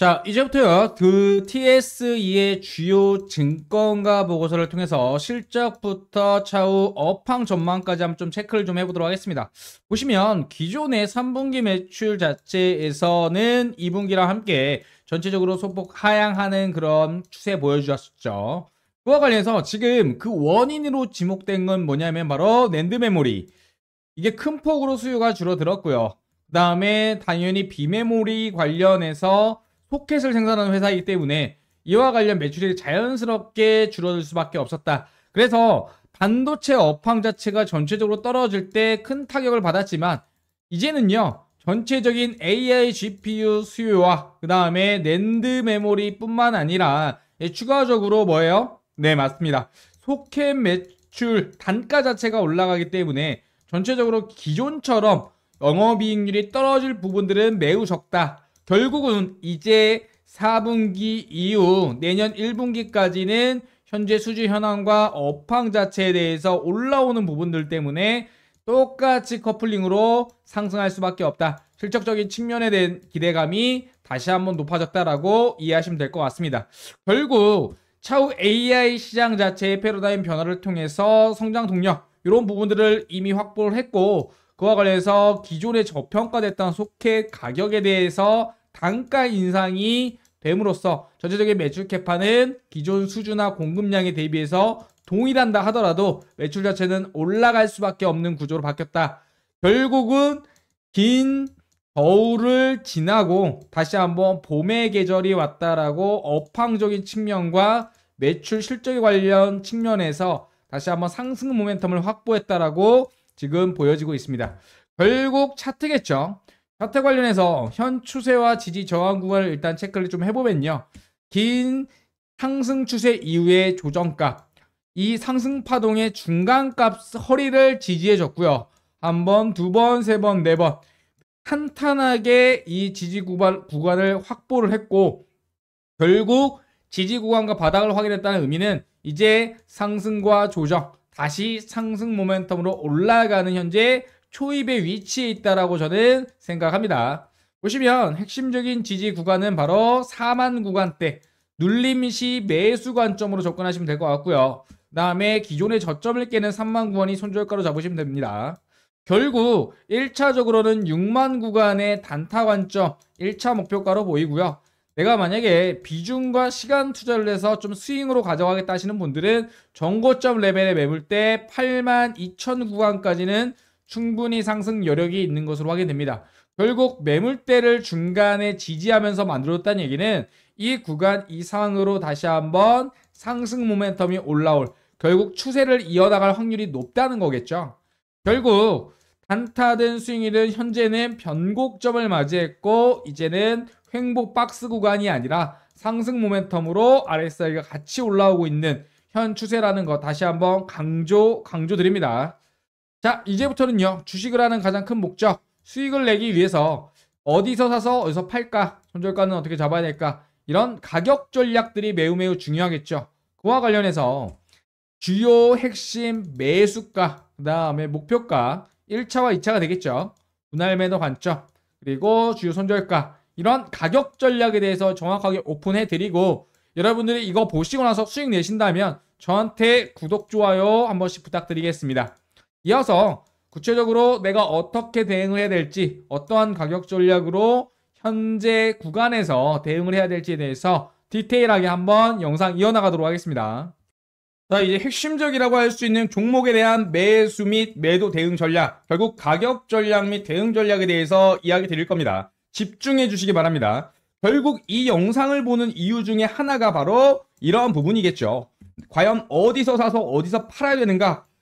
자, 이제부터요. 그 TSE의 주요 증권가 보고서를 통해서 실적부터 차후 업황 전망까지 한번 좀 체크를 좀 해보도록 하겠습니다. 보시면 기존의 3분기 매출 자체에서는 2분기랑 함께 전체적으로 소폭 하향하는 그런 추세 보여주셨죠. 그와 관련해서 지금 그 원인으로 지목된 건 뭐냐면 바로 랜드 메모리. 이게 큰 폭으로 수요가 줄어들었고요. 그 다음에 당연히 비메모리 관련해서 포켓을 생산하는 회사이기 때문에 이와 관련 매출이 자연스럽게 줄어들 수밖에 없었다. 그래서 반도체 업황 자체가 전체적으로 떨어질 때 큰 타격을 받았지만 이제는요 전체적인 AI GPU 수요와 그 다음에 랜드 메모리뿐만 아니라 예, 추가적으로 뭐예요? 네 맞습니다. 소켓 매출 단가 자체가 올라가기 때문에 전체적으로 기존처럼 영업이익률이 떨어질 부분들은 매우 적다. 결국은 이제 4분기 이후 내년 1분기까지는 현재 수주 현황과 업황 자체에 대해서 올라오는 부분들 때문에 똑같이 커플링으로 상승할 수밖에 없다. 실적적인 측면에 대한 기대감이 다시 한번 높아졌다라고 이해하시면 될 것 같습니다. 결국 차후 AI 시장 자체의 패러다임 변화를 통해서 성장 동력 이런 부분들을 이미 확보를 했고 그와 관련해서 기존에 저평가됐던 소켓 가격에 대해서 단가 인상이 됨으로써 전체적인 매출 캐파는 기존 수준화 공급량에 대비해서 동일한다 하더라도 매출 자체는 올라갈 수밖에 없는 구조로 바뀌었다. 결국은 긴 겨울을 지나고 다시 한번 봄의 계절이 왔다라고 업황적인 측면과 매출 실적 관련 측면에서 다시 한번 상승 모멘텀을 확보했다라고 지금 보여지고 있습니다. 결국 차트겠죠. 사트 관련해서 현 추세와 지지 저항 구간을 일단 체크를 좀 해보면요. 긴 상승 추세 이후의 조정값, 이 상승 파동의 중간값 허리를 지지해줬고요. 한 번, 두 번, 세 번, 네 번. 탄탄하게 이 지지 구간, 구간을 확보를 했고, 결국 지지 구간과 바닥을 확인했다는 의미는 이제 상승과 조정, 다시 상승 모멘텀으로 올라가는 현재 초입의 위치에 있다라고 저는 생각합니다. 보시면 핵심적인 지지 구간은 바로 4만 구간대 눌림 시 매수 관점으로 접근하시면 될 것 같고요. 그 다음에 기존의 저점을 깨는 3만 구간이 손절가로 잡으시면 됩니다. 결국 1차적으로는 6만 구간의 단타 관점 1차 목표가로 보이고요. 내가 만약에 비중과 시간 투자를 해서 좀 스윙으로 가져가겠다 하시는 분들은 정고점 레벨에 매물 때 8만 2천 구간까지는 충분히 상승 여력이 있는 것으로 확인됩니다. 결국 매물대를 중간에 지지하면서 만들었다는 얘기는 이 구간 이상으로 다시 한번 상승 모멘텀이 올라올 결국 추세를 이어나갈 확률이 높다는 거겠죠. 결국 단타든 스윙이든 현재는 변곡점을 맞이했고 이제는 횡보 박스 구간이 아니라 상승 모멘텀으로 RSI가 같이 올라오고 있는 현 추세라는 거 다시 한번 강조 강조드립니다. 자, 이제부터는요. 주식을 하는 가장 큰 목적, 수익을 내기 위해서 어디서 사서 어디서 팔까, 손절가는 어떻게 잡아야 될까 이런 가격 전략들이 매우 매우 중요하겠죠. 그와 관련해서 주요 핵심 매수가, 그 다음에 목표가 1차와 2차가 되겠죠. 분할 매도 관점, 그리고 주요 손절가 이런 가격 전략에 대해서 정확하게 오픈해드리고 여러분들이 이거 보시고 나서 수익 내신다면 저한테 구독, 좋아요 한 번씩 부탁드리겠습니다. 이어서 구체적으로 내가 어떻게 대응을 해야 될지 어떠한 가격 전략으로 현재 구간에서 대응을 해야 될지에 대해서 디테일하게 한번 영상 이어나가도록 하겠습니다. 자 이제 핵심적이라고 할 수 있는 종목에 대한 매수 및 매도 대응 전략 결국 가격 전략 및 대응 전략에 대해서 이야기 드릴 겁니다. 집중해 주시기 바랍니다. 결국 이 영상을 보는 이유 중에 하나가 바로 이러한 부분이겠죠. 과연 어디서 사서 어디서 팔아야 되는가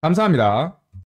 감사합니다.